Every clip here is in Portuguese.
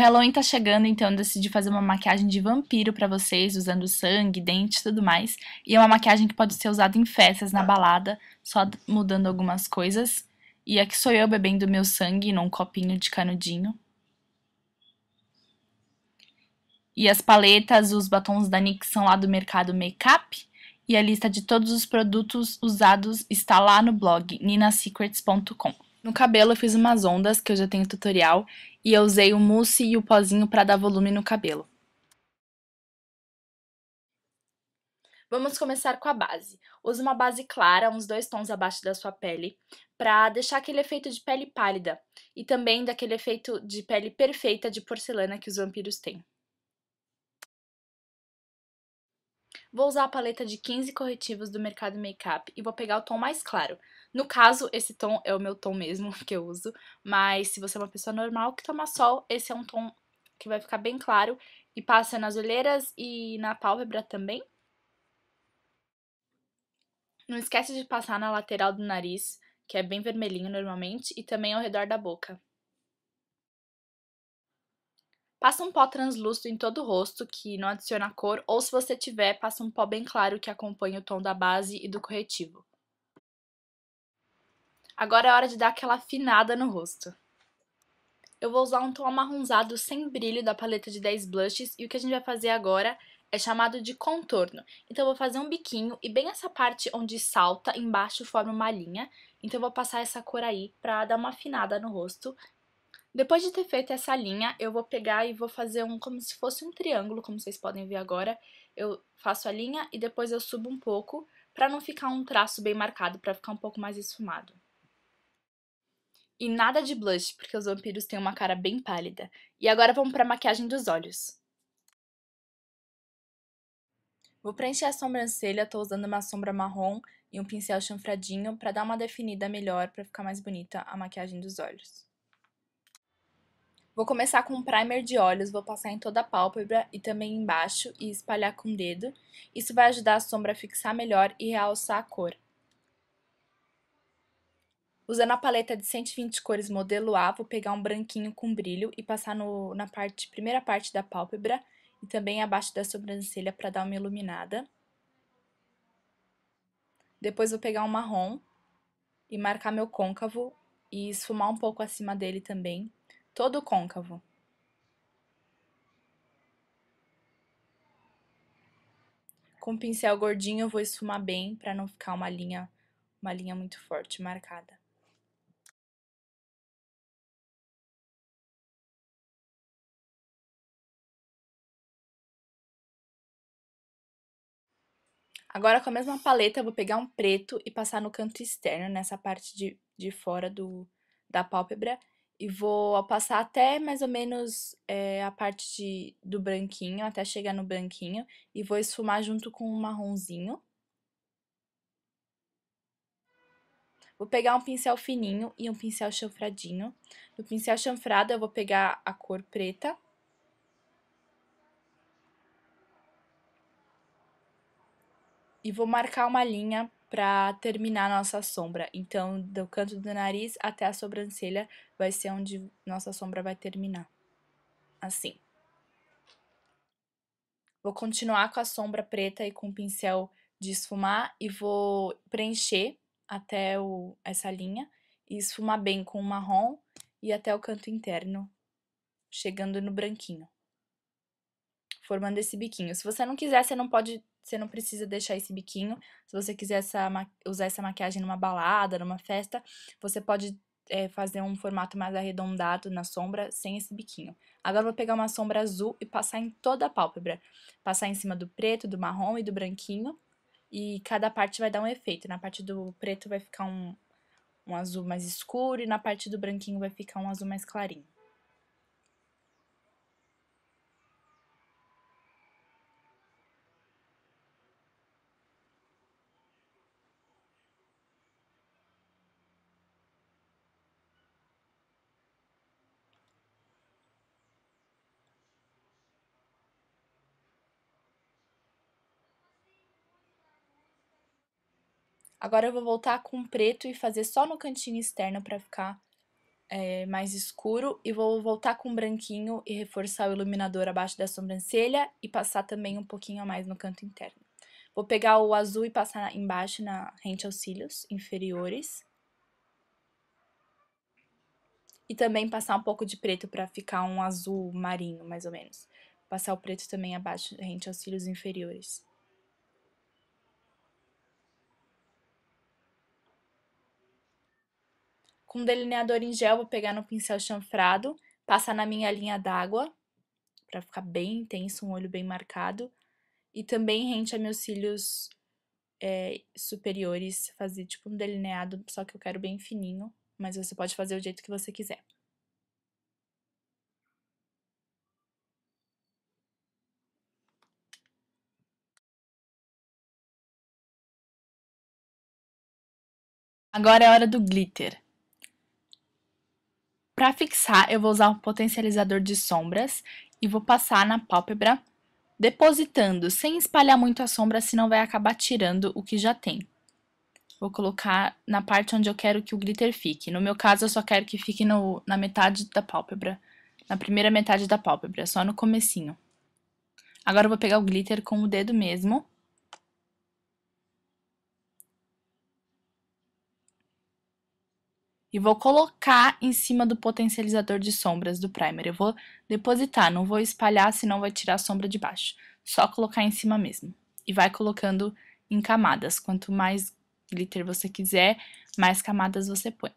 Halloween tá chegando, então eu decidi fazer uma maquiagem de vampiro para vocês, usando sangue, dente e tudo mais. E é uma maquiagem que pode ser usada em festas, na balada, só mudando algumas coisas. E aqui sou eu bebendo meu sangue num copinho de canudinho. E as paletas, os batons da NYX são lá do mercado Makeup. E a lista de todos os produtos usados está lá no blog ninasecrets.com. No cabelo eu fiz umas ondas, que eu já tenho tutorial, e eu usei o mousse e o pozinho para dar volume no cabelo. Vamos começar com a base. Use uma base clara, uns dois tons abaixo da sua pele, para deixar aquele efeito de pele pálida e também daquele efeito de pele perfeita de porcelana que os vampiros têm. Vou usar a paleta de 15 corretivos do Mercado Makeup e vou pegar o tom mais claro, no caso, esse tom é o meu tom mesmo que eu uso, mas se você é uma pessoa normal que toma sol, esse é um tom que vai ficar bem claro e passa nas olheiras e na pálpebra também. Não esquece de passar na lateral do nariz, que é bem vermelhinho normalmente, e também ao redor da boca. Passa um pó translúcido em todo o rosto, que não adiciona cor, ou se você tiver, passa um pó bem claro que acompanha o tom da base e do corretivo. Agora é hora de dar aquela afinada no rosto. Eu vou usar um tom amarronzado sem brilho da paleta de 10 blushes e o que a gente vai fazer agora é chamado de contorno. Então eu vou fazer um biquinho e bem essa parte onde salta embaixo forma uma linha. Então eu vou passar essa cor aí pra dar uma afinada no rosto. Depois de ter feito essa linha, eu vou pegar e vou fazer um como se fosse um triângulo, como vocês podem ver agora. Eu faço a linha e depois eu subo um pouco pra não ficar um traço bem marcado, pra ficar um pouco mais esfumado. E nada de blush, porque os vampiros têm uma cara bem pálida. E agora vamos para a maquiagem dos olhos. Vou preencher a sobrancelha, estou usando uma sombra marrom e um pincel chanfradinho para dar uma definida melhor para ficar mais bonita a maquiagem dos olhos. Vou começar com um primer de olhos, vou passar em toda a pálpebra e também embaixo e espalhar com o dedo. Isso vai ajudar a sombra a fixar melhor e realçar a cor. Usando a paleta de 120 cores modelo A, vou pegar um branquinho com brilho e passar no, na parte, primeira parte da pálpebra e também abaixo da sobrancelha para dar uma iluminada. Depois vou pegar um marrom e marcar meu côncavo e esfumar um pouco acima dele também, todo o côncavo. Com o pincel gordinho eu vou esfumar bem para não ficar uma linha, uma linha muito forte marcada. Agora, com a mesma paleta, eu vou pegar um preto e passar no canto externo, nessa parte de, de fora do, da pálpebra. E vou passar até mais ou menos é, a parte de, do branquinho, até chegar no branquinho. E vou esfumar junto com o um marronzinho. Vou pegar um pincel fininho e um pincel chanfradinho. No pincel chanfrado, eu vou pegar a cor preta e vou marcar uma linha para terminar nossa sombra. Então, do canto do nariz até a sobrancelha vai ser onde nossa sombra vai terminar. Assim. Vou continuar com a sombra preta e com o pincel de esfumar e vou preencher até o, essa linha e esfumar bem com o marrom e até o canto interno, chegando no branquinho. Formando esse biquinho. Se você não quiser, você não pode você não precisa deixar esse biquinho. Se você quiser essa, usar essa maquiagem numa balada, numa festa, você pode é, fazer um formato mais arredondado na sombra sem esse biquinho. Agora vou pegar uma sombra azul e passar em toda a pálpebra. Passar em cima do preto, do marrom e do branquinho. E cada parte vai dar um efeito. Na parte do preto vai ficar um, um azul mais escuro e na parte do branquinho vai ficar um azul mais clarinho. Agora eu vou voltar com preto e fazer só no cantinho externo para ficar é, mais escuro. E vou voltar com branquinho e reforçar o iluminador abaixo da sobrancelha e passar também um pouquinho a mais no canto interno. Vou pegar o azul e passar embaixo, na rente aos cílios inferiores. E também passar um pouco de preto para ficar um azul marinho, mais ou menos. Passar o preto também abaixo, rente aos cílios inferiores. Com delineador em gel, vou pegar no pincel chanfrado, passar na minha linha d'água, para ficar bem intenso, um olho bem marcado. E também rente a meus cílios é, superiores, fazer tipo um delineado, só que eu quero bem fininho, mas você pode fazer o jeito que você quiser. Agora é a hora do glitter. Para fixar, eu vou usar um potencializador de sombras e vou passar na pálpebra, depositando, sem espalhar muito a sombra, senão vai acabar tirando o que já tem. Vou colocar na parte onde eu quero que o glitter fique. No meu caso, eu só quero que fique no, na metade da pálpebra, na primeira metade da pálpebra, só no comecinho. Agora eu vou pegar o glitter com o dedo mesmo e vou colocar em cima do potencializador de sombras do primer. Eu vou depositar, não vou espalhar, senão vai tirar a sombra de baixo. Só colocar em cima mesmo. E vai colocando em camadas. Quanto mais glitter você quiser, mais camadas você põe.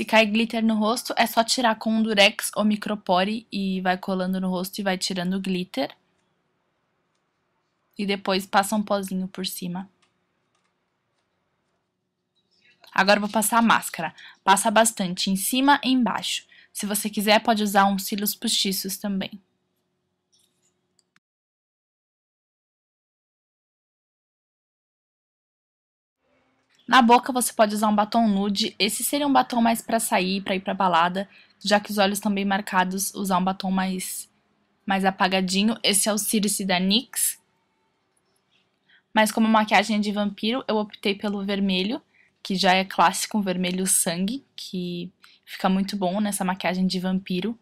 Se cai glitter no rosto, é só tirar com um durex ou micropore e vai colando no rosto e vai tirando o glitter. E depois passa um pozinho por cima. Agora vou passar a máscara. Passa bastante em cima e embaixo. Se você quiser, pode usar uns cílios postiços também. Na boca você pode usar um batom nude, esse seria um batom mais para sair, para ir para balada, já que os olhos estão bem marcados, usar um batom mais mais apagadinho. Esse é o Circe da NYX. Mas como maquiagem é de vampiro, eu optei pelo vermelho, que já é clássico, um vermelho sangue, que fica muito bom nessa maquiagem de vampiro.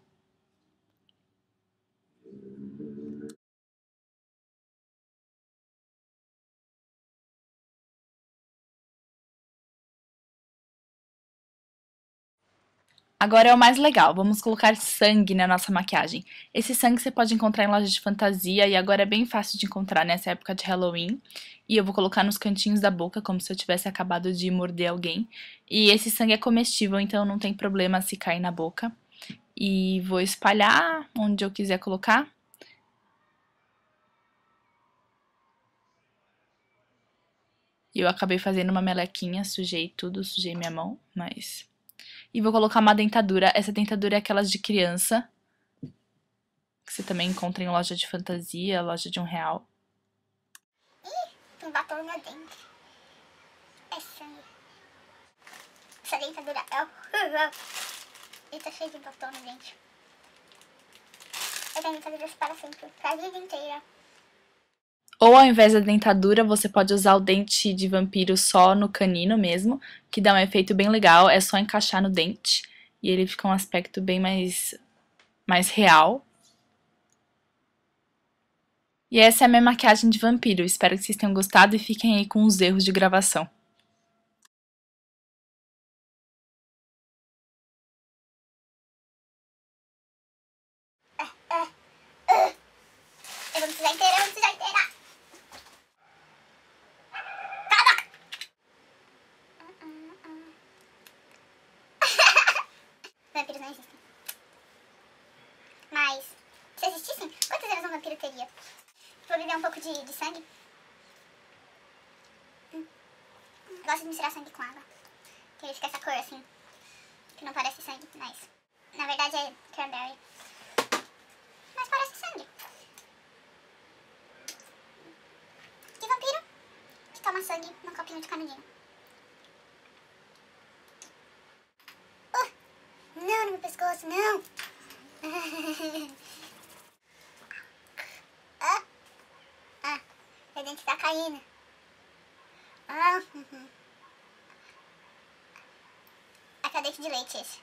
Agora é o mais legal, vamos colocar sangue na nossa maquiagem. Esse sangue você pode encontrar em lojas de fantasia e agora é bem fácil de encontrar nessa época de Halloween. E eu vou colocar nos cantinhos da boca, como se eu tivesse acabado de morder alguém. E esse sangue é comestível, então não tem problema se cair na boca. E vou espalhar onde eu quiser colocar. E eu acabei fazendo uma melequinha, sujei tudo, sujei minha mão, mas e vou colocar uma dentadura. Essa dentadura é aquelas de criança. Que você também encontra em loja de fantasia, loja de um real. Ih, tem batom lá dente. É sangue. Essa dentadura é horrível. E tá cheio de batom lá dente. Eu dentadura dentaduras para sempre, pra vida inteira. Ou ao invés da dentadura, você pode usar o dente de vampiro só no canino mesmo, que dá um efeito bem legal, é só encaixar no dente e ele fica um aspecto bem mais mais real. E essa é a minha maquiagem de vampiro. Espero que vocês tenham gostado e fiquem aí com os erros de gravação. Vou beber um pouco de, de sangue. Hum. Gosto de misturar sangue com água. Que ele fica essa cor assim. Que não parece sangue, mas... Na verdade é cranberry. Mas parece sangue. Que vampiro que toma sangue num copinho de canudinho. Uh! Não, no meu pescoço, não! cocaína. Ah, uhum. É a cadete de leite esse.